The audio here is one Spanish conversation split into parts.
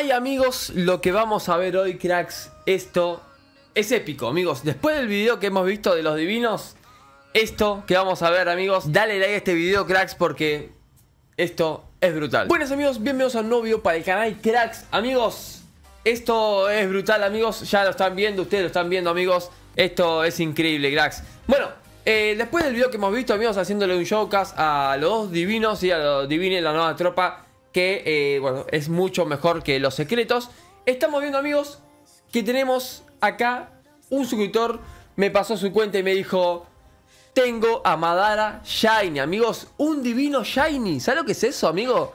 Ay amigos, lo que vamos a ver hoy cracks, esto es épico amigos Después del video que hemos visto de los divinos, esto que vamos a ver amigos Dale like a este video cracks porque esto es brutal Buenas amigos, bienvenidos a un nuevo video para el canal cracks Amigos, esto es brutal amigos, ya lo están viendo, ustedes lo están viendo amigos Esto es increíble cracks Bueno, eh, después del video que hemos visto amigos haciéndole un showcase a los divinos y a los divines la nueva tropa que eh, bueno, es mucho mejor que los secretos. Estamos viendo amigos que tenemos acá un suscriptor, me pasó su cuenta y me dijo, tengo a Madara Shiny, amigos, un divino Shiny. ¿sabe lo que es eso, amigo?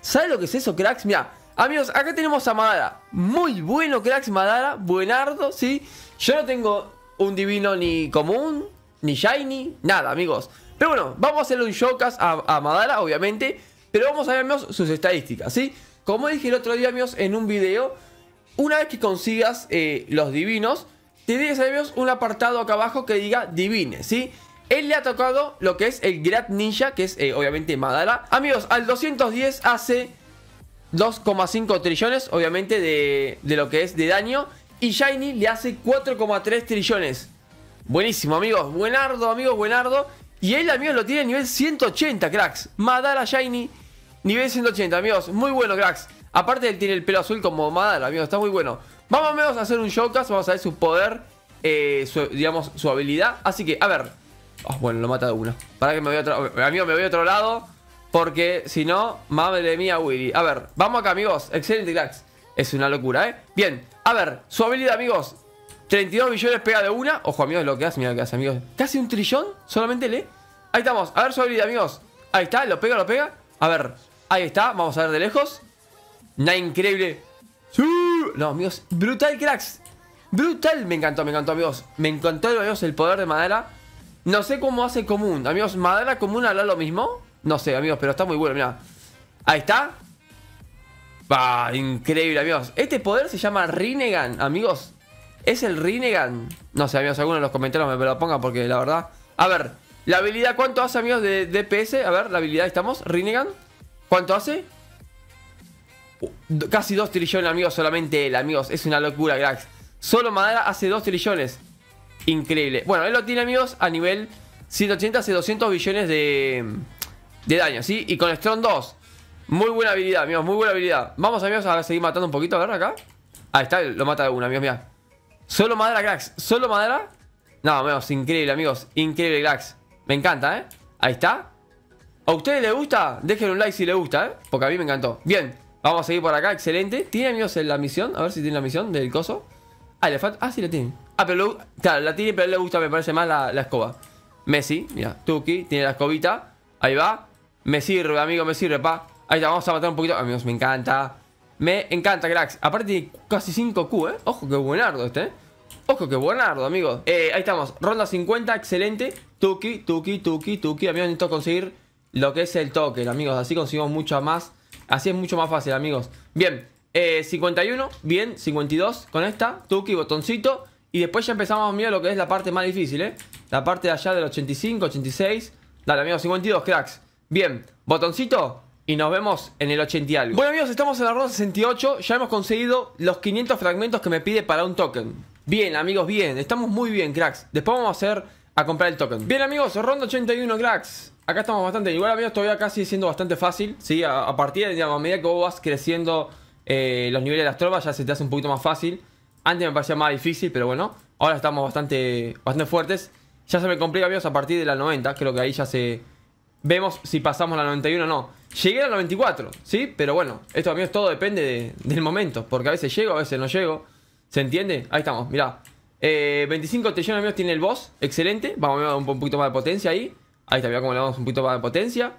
¿Sabe lo que es eso, cracks? Mira, amigos, acá tenemos a Madara. Muy bueno, cracks, Madara, buenardo, ¿sí? Yo no tengo un divino ni común, ni Shiny, nada, amigos. Pero bueno, vamos a hacer un showcast a Madara, obviamente. Pero vamos a ver, sus estadísticas, ¿sí? Como dije el otro día, amigos, en un video, una vez que consigas eh, los divinos, te tienes, amigos, un apartado acá abajo que diga divine, ¿sí? Él le ha tocado lo que es el Great Ninja, que es eh, obviamente Madara. Amigos, al 210 hace 2,5 trillones, obviamente, de, de lo que es de daño. Y Shiny le hace 4,3 trillones. Buenísimo, amigos. Buenardo, amigos, buenardo. Y él, amigos, lo tiene a nivel 180, cracks. Madara Shiny Nivel 180, amigos. Muy bueno, Grax. Aparte, él tiene el pelo azul como Madara, amigos. Está muy bueno. Vamos, amigos, a hacer un showcast. Vamos a ver su poder, eh, digamos, su habilidad. Así que, a ver. Oh, bueno, lo mata de una. Para que me voy a otro... Eh, amigo, me voy a otro lado. Porque, si no, madre mía, Willy. A ver, vamos acá, amigos. Excelente, Grax. Es una locura, ¿eh? Bien. A ver, su habilidad, amigos. 32 billones pega de una. Ojo, amigos, lo que hace. Mira lo que hace, amigos. Casi un trillón. Solamente le... Ahí estamos. A ver su habilidad, amigos. Ahí está. Lo pega, lo pega. A ver. Ahí está, vamos a ver de lejos. Una increíble. No, amigos, brutal, cracks. Brutal, me encantó, me encantó, amigos. Me encantó, amigos, el poder de madera. No sé cómo hace común. Amigos, madera común habla lo mismo. No sé, amigos, pero está muy bueno, mira. Ahí está. va increíble, amigos. Este poder se llama Rinnegan, amigos. ¿Es el Rinnegan? No sé, amigos, alguno en los comentarios me lo ponga porque la verdad. A ver, la habilidad, ¿cuánto hace, amigos, de DPS? A ver, la habilidad, ¿estamos? Rinnegan. ¿Cuánto hace? Uh, casi 2 trillones, amigos, solamente él, amigos. Es una locura, Grax Solo madera hace 2 trillones. Increíble. Bueno, él lo tiene, amigos, a nivel 180 hace 200 billones de, de daño, ¿sí? Y con Strong 2. Muy buena habilidad, amigos, muy buena habilidad. Vamos, amigos, a seguir matando un poquito, a ver acá. Ahí está, lo mata de una, amigos, mira. Solo madera, Grax Solo madera. No, amigos, increíble, amigos. Increíble, Grax Me encanta, ¿eh? Ahí está. ¿A ustedes les gusta? Dejen un like si les gusta, ¿eh? Porque a mí me encantó. Bien, vamos a seguir por acá, excelente. ¿Tiene amigos en la misión? A ver si tiene la misión del coso. Ah, le falta. Ah, sí la tiene. Ah, pero claro, la tiene, pero le gusta, me parece más la, escoba. Messi, mira, Tuki, tiene la escobita. Ahí va. Me sirve, amigo, me sirve, pa. Ahí está, vamos a matar un poquito. Amigos, me encanta. Me encanta, cracks. Aparte tiene casi 5Q, ¿eh? Ojo, qué buenardo este, ¿eh? Ojo, qué buenardo, amigos. Eh, ahí estamos. Ronda 50, excelente. Tuki, Tuki, Tuki, Tuki. Amigos, necesito conseguir lo que es el token, amigos. Así conseguimos mucho más. Así es mucho más fácil, amigos. Bien, 51, eh, bien, 52 con esta, tuki, botoncito. Y después ya empezamos, mirar lo que es la parte más difícil, ¿eh? La parte de allá del 85, 86. Dale, amigos, 52, cracks. Bien, botoncito. Y nos vemos en el 80 y algo. Bueno, amigos, estamos en la ronda 68. Ya hemos conseguido los 500 fragmentos que me pide para un token. Bien, amigos, bien. Estamos muy bien, cracks. Después vamos a hacer a comprar el token. Bien, amigos, ronda 81, cracks. Acá estamos bastante, igual amigos, todavía casi siendo bastante fácil, ¿sí? A, partir de, digamos, a medida que vos vas creciendo eh, los niveles de las tropas ya se te hace un poquito más fácil. Antes me parecía más difícil, pero bueno, ahora estamos bastante, bastante fuertes. Ya se me complica, amigos, a partir de la 90, creo que ahí ya se... Vemos si pasamos la 91 o no. Llegué a la 94, ¿sí? Pero bueno, esto, amigos, todo depende del momento, porque a veces llego, a veces no llego. ¿Se entiende? Ahí estamos, mirá. 25 eh, trillones, amigos, tiene el boss, excelente. Vamos a ver un poquito más de potencia ahí. Ahí está, mira le damos un poquito más de potencia.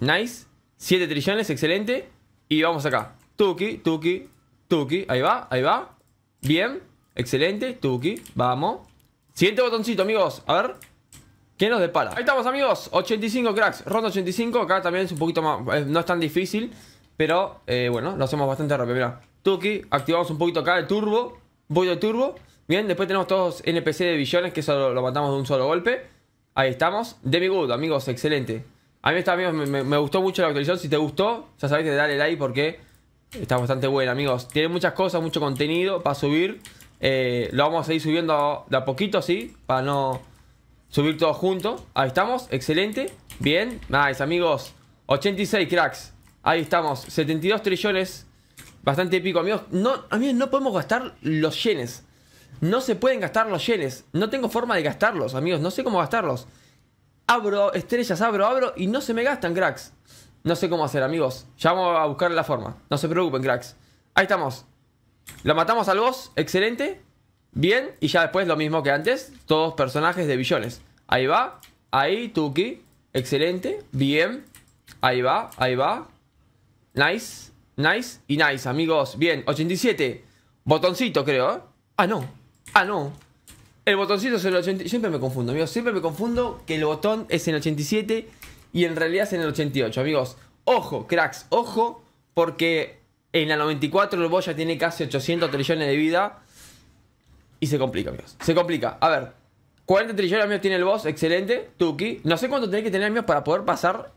Nice. 7 trillones, excelente. Y vamos acá. Tuki, tuki, tuki. Ahí va, ahí va. Bien, excelente. Tuki, vamos. Siguiente botoncito, amigos. A ver. ¿Qué nos depara? Ahí estamos, amigos. 85 cracks. Ronda 85. Acá también es un poquito más... Eh, no es tan difícil. Pero, eh, bueno, lo hacemos bastante rápido. Mira. Tuki, activamos un poquito acá el turbo. voy al turbo. Bien, después tenemos todos NPC de billones, que solo lo, lo matamos de un solo golpe. Ahí estamos. Demi Good, amigos, excelente. A mí está, me, gustó mucho la actualización. Si te gustó, ya sabéis de darle like porque está bastante buena, amigos. Tiene muchas cosas, mucho contenido para subir. Eh, lo vamos a ir subiendo de a poquito, sí, para no subir todo junto. Ahí estamos, excelente. Bien, nice, amigos. 86 cracks. Ahí estamos, 72 trillones. Bastante pico, amigos. No, mí no podemos gastar los yenes. No se pueden gastar los yenes. No tengo forma de gastarlos, amigos. No sé cómo gastarlos. Abro estrellas, abro, abro y no se me gastan, cracks. No sé cómo hacer, amigos. Ya vamos a buscar la forma. No se preocupen, cracks. Ahí estamos. Lo matamos al boss. Excelente. Bien. Y ya después lo mismo que antes. Todos personajes de billones. Ahí va. Ahí, Tuki. Excelente. Bien. Ahí va. Ahí va. Nice. Nice. Y nice, amigos. Bien. 87. Botoncito, creo. ¿eh? Ah, no. Ah, no. El botoncito es el 87. Siempre me confundo, amigos. Siempre me confundo que el botón es en el 87 y en realidad es en el 88, amigos. Ojo, cracks, ojo, porque en la 94 el boss ya tiene casi 800 trillones de vida. Y se complica, amigos. Se complica. A ver, 40 trillones, amigos, tiene el boss. Excelente. Tuki. No sé cuánto tenés que tener, amigos, para poder pasar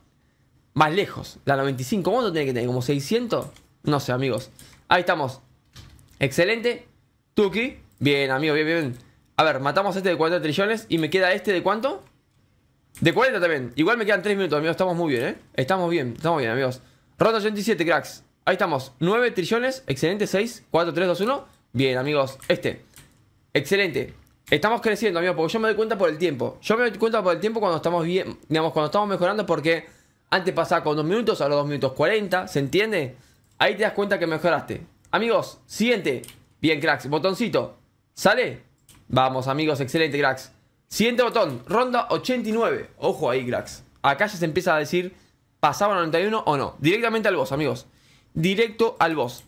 más lejos. La 95, ¿cuánto tiene que tener? ¿Como 600? No sé, amigos. Ahí estamos. Excelente. Tuki. Bien, amigo, bien, bien. A ver, matamos este de 40 trillones y me queda este de cuánto? De 40 también. Igual me quedan 3 minutos, amigos. Estamos muy bien, ¿eh? Estamos bien, estamos bien, amigos. Ronda 87, cracks. Ahí estamos. 9 trillones. Excelente. 6, 4, 3, 2, 1. Bien, amigos. Este. Excelente. Estamos creciendo, amigos. Porque yo me doy cuenta por el tiempo. Yo me doy cuenta por el tiempo cuando estamos bien. Digamos, cuando estamos mejorando. Porque antes pasaba con 2 minutos, ahora 2 minutos 40. ¿Se entiende? Ahí te das cuenta que mejoraste. Amigos, siguiente. Bien, cracks. Botoncito. ¿Sale? Vamos, amigos, excelente, Grax Siguiente botón, ronda 89. Ojo ahí, Grax Acá ya se empieza a decir, ¿pasaba 91 o no? Directamente al boss, amigos. Directo al boss.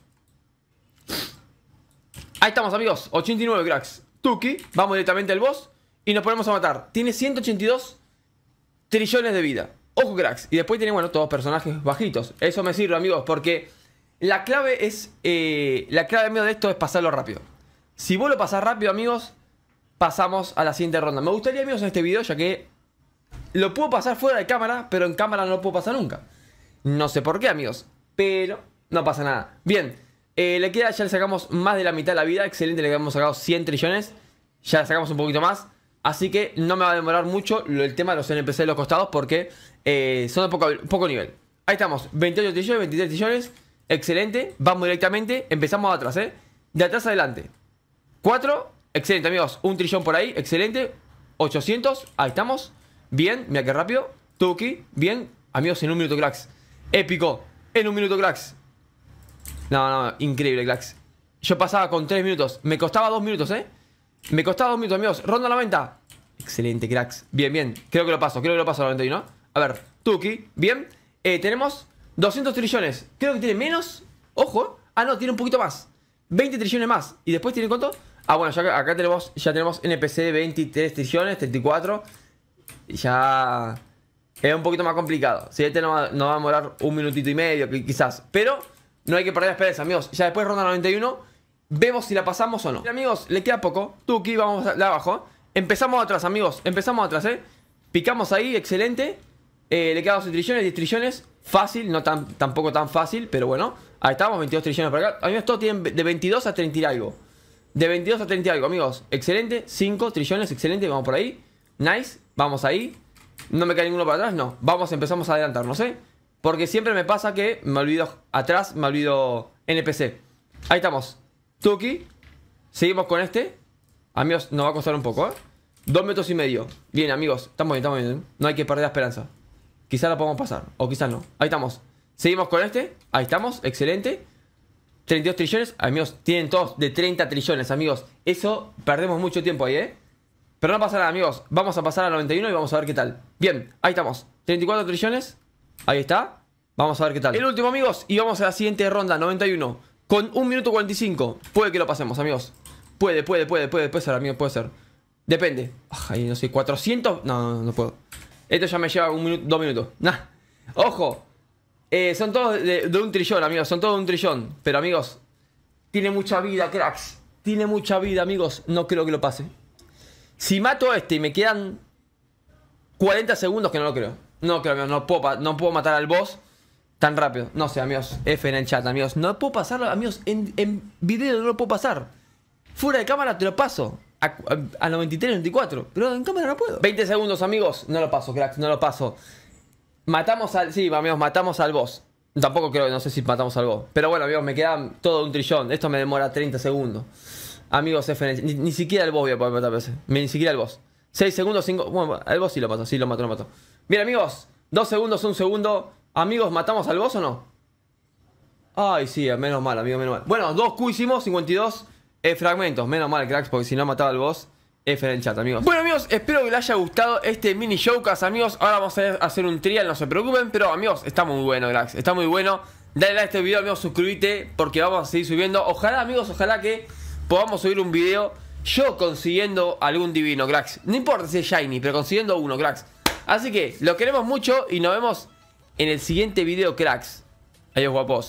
Ahí estamos, amigos. 89, Grax, Tuki, vamos directamente al boss y nos ponemos a matar. Tiene 182 trillones de vida. Ojo, Grax Y después tenemos bueno, todos personajes bajitos. Eso me sirve, amigos, porque la clave es... Eh, la clave, de esto es pasarlo rápido. Si vos lo pasás rápido, amigos, pasamos a la siguiente ronda. Me gustaría, amigos, en este video, ya que lo puedo pasar fuera de cámara, pero en cámara no lo puedo pasar nunca. No sé por qué, amigos, pero no pasa nada. Bien, eh, le queda, ya le sacamos más de la mitad de la vida. Excelente, le hemos sacado 100 trillones. Ya le sacamos un poquito más. Así que no me va a demorar mucho el tema de los NPC de los costados porque eh, son de poco, poco nivel. Ahí estamos, 28 trillones, 23 trillones. Excelente, vamos directamente. Empezamos atrás, ¿eh? De atrás adelante. 4, excelente, amigos. Un trillón por ahí, excelente. 800, ahí estamos. Bien, mira que rápido. Tuki, bien. Amigos, en un minuto, cracks. Épico, en un minuto, cracks. No, no, increíble, cracks. Yo pasaba con 3 minutos. Me costaba 2 minutos, ¿eh? Me costaba 2 minutos, amigos. Ronda la venta. Excelente, cracks. Bien, bien. Creo que lo paso, creo que lo paso a 91. A ver, Tuki, bien. Eh, tenemos 200 trillones. Creo que tiene menos. Ojo. Ah, no, tiene un poquito más. 20 trillones más. ¿Y después tiene cuánto? Ah, bueno, ya, acá tenemos, ya tenemos NPC 23 trillones, 34. Ya es un poquito más complicado. Si este no va, a demorar un minutito y medio, quizás. Pero no hay que perder la esperanza, amigos. Ya después ronda 91, vemos si la pasamos o no. amigos, le queda poco. Tuki, vamos de abajo. Empezamos atrás, amigos. Empezamos atrás, ¿eh? Picamos ahí, excelente. Eh, le queda 12 trillones, 10 trillones. Fácil, no tan, tampoco tan fácil, pero bueno. Ahí estamos, 22 trillones por acá. A mí esto tiene de 22 a 30 y algo. De 22 a 30 algo, amigos. Excelente. 5 trillones, excelente. Vamos por ahí. Nice. Vamos ahí. No me cae ninguno para atrás, no. Vamos, empezamos a adelantarnos, ¿eh? Porque siempre me pasa que me olvido atrás, me olvido NPC. Ahí estamos. Tuki. Seguimos con este. Amigos, nos va a costar un poco, ¿eh? Dos metros y medio. Bien, amigos. Estamos bien, estamos bien. ¿eh? No hay que perder la esperanza. Quizá la podemos pasar, o quizás no. Ahí estamos. Seguimos con este. Ahí estamos. Excelente. 32 trillones, amigos, tienen todos de 30 trillones, amigos. Eso perdemos mucho tiempo ahí, ¿eh? Pero no pasa nada, amigos. Vamos a pasar a 91 y vamos a ver qué tal. Bien, ahí estamos. 34 trillones. Ahí está. Vamos a ver qué tal. El último, amigos. Y vamos a la siguiente ronda, 91. Con 1 minuto 45. Puede que lo pasemos, amigos. Puede, puede, puede, puede, puede ser, amigos, puede ser. Depende. Ay, ah, no sé, 400. No, no, no puedo. Esto ya me lleva un dos minutos. Nah. Ojo, eh, son todos de, un trillón, amigos. Son todos de un trillón. Pero, amigos, tiene mucha vida, cracks. Tiene mucha vida, amigos. No creo que lo pase. Si mato a este y me quedan 40 segundos, que no lo creo. No creo, amigos. No puedo, no puedo matar al boss tan rápido. No sé, amigos. F en el chat, amigos. No puedo pasarlo, amigos. En, en video no lo puedo pasar. Fuera de cámara te lo paso. A, a, a 93, 94. Pero en cámara no puedo. 20 segundos, amigos. No lo paso, cracks. No lo paso. Matamos al. Sí, amigos, matamos al boss. Tampoco creo, no sé si matamos al boss. Pero bueno, amigos, me queda todo un trillón. Esto me demora 30 segundos. Amigos, Ni, siquiera el boss voy a poder matar Ni siquiera el boss. 6 segundos, 5. Bueno, el boss sí lo mató, sí lo mato, lo mato. Bien, amigos. 2 segundos, 1 segundo. Amigos, ¿matamos al boss o no? Ay, sí, menos mal, amigo, menos mal. Bueno, 2 Q hicimos, 52 eh, fragmentos. Menos mal, cracks, porque si no mataba al boss. F en el chat, amigos. Bueno, amigos, espero que les haya gustado este mini showcase, amigos. Ahora vamos a hacer un trial, no se preocupen. Pero, amigos, está muy bueno, cracks. Está muy bueno. Dale like a este video, amigos. Suscríbete porque vamos a seguir subiendo. Ojalá, amigos, ojalá que podamos subir un video yo consiguiendo algún divino, cracks. No importa si es shiny, pero consiguiendo uno, cracks. Así que, lo queremos mucho y nos vemos en el siguiente video, cracks. Adiós, guapos.